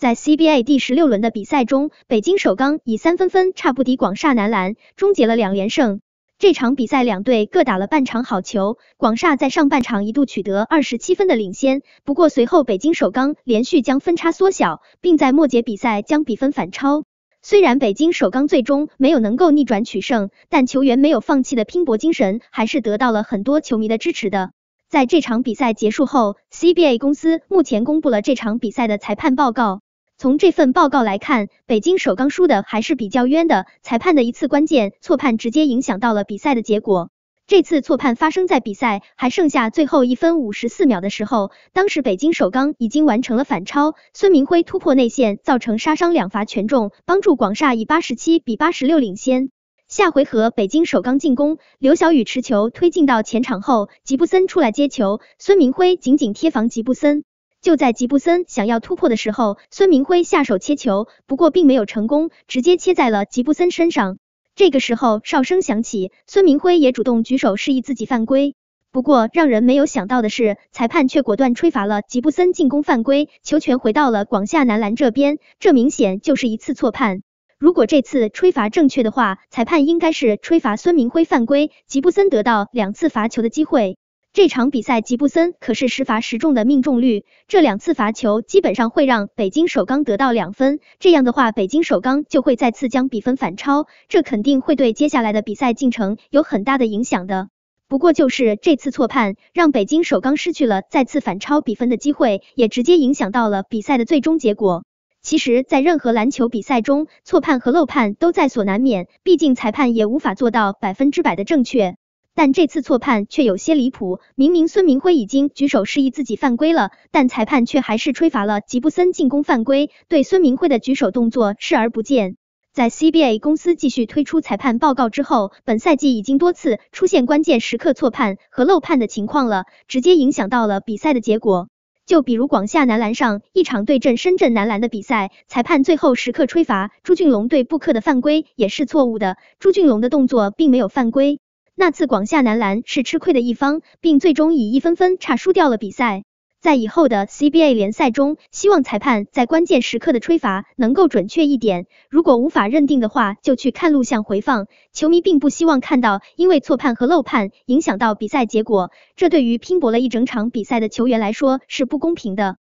在 CBA 第十六轮的比赛中，北京首钢以三分分差不敌广厦男篮，终结了两连胜。这场比赛两队各打了半场好球，广厦在上半场一度取得二十七分的领先，不过随后北京首钢连续将分差缩小，并在末节比赛将比分反超。虽然北京首钢最终没有能够逆转取胜，但球员没有放弃的拼搏精神还是得到了很多球迷的支持的。在这场比赛结束后，CBA 公司目前公布了这场比赛的裁判报告。从这份报告来看，北京首钢输的还是比较冤的。裁判的一次关键错判，直接影响到了比赛的结果。这次错判发生在比赛还剩下最后一分五十四秒的时候，当时北京首钢已经完成了反超。孙明辉突破内线，造成杀伤，两罚全中，帮助广厦以八十七比八十六领先。下回合，北京首钢进攻，刘晓宇持球推进到前场后，吉布森出来接球，孙明辉紧紧贴防吉布森。就在吉布森想要突破的时候，孙明辉下手切球，不过并没有成功，直接切在了吉布森身上。这个时候哨声响起，孙明辉也主动举手示意自己犯规。不过让人没有想到的是，裁判却果断吹罚了吉布森进攻犯规，球权回到了广厦男篮这边。这明显就是一次错判。如果这次吹罚正确的话，裁判应该是吹罚孙明辉犯规，吉布森得到两次罚球的机会。这场比赛吉布森可是十罚十中的命中率，这两次罚球基本上会让北京首钢得到两分，这样的话北京首钢就会再次将比分反超，这肯定会对接下来的比赛进程有很大的影响的。不过就是这次错判让北京首钢失去了再次反超比分的机会，也直接影响到了比赛的最终结果。其实，在任何篮球比赛中，错判和漏判都在所难免，毕竟裁判也无法做到百分之百的正确。但这次错判却有些离谱，明明孙明辉已经举手示意自己犯规了，但裁判却还是吹罚了吉布森进攻犯规，对孙明辉的举手动作视而不见。在 CBA 公司继续推出裁判报告之后，本赛季已经多次出现关键时刻错判和漏判的情况了，直接影响到了比赛的结果。就比如广厦男篮上一场对阵深圳男篮的比赛，裁判最后时刻吹罚朱俊龙对布克的犯规也是错误的，朱俊龙的动作并没有犯规。那次广厦男篮是吃亏的一方，并最终以一分分差输掉了比赛。在以后的 C B A 联赛中，希望裁判在关键时刻的吹罚能够准确一点。如果无法认定的话，就去看录像回放。球迷并不希望看到因为错判和漏判影响到比赛结果，这对于拼搏了一整场比赛的球员来说是不公平的。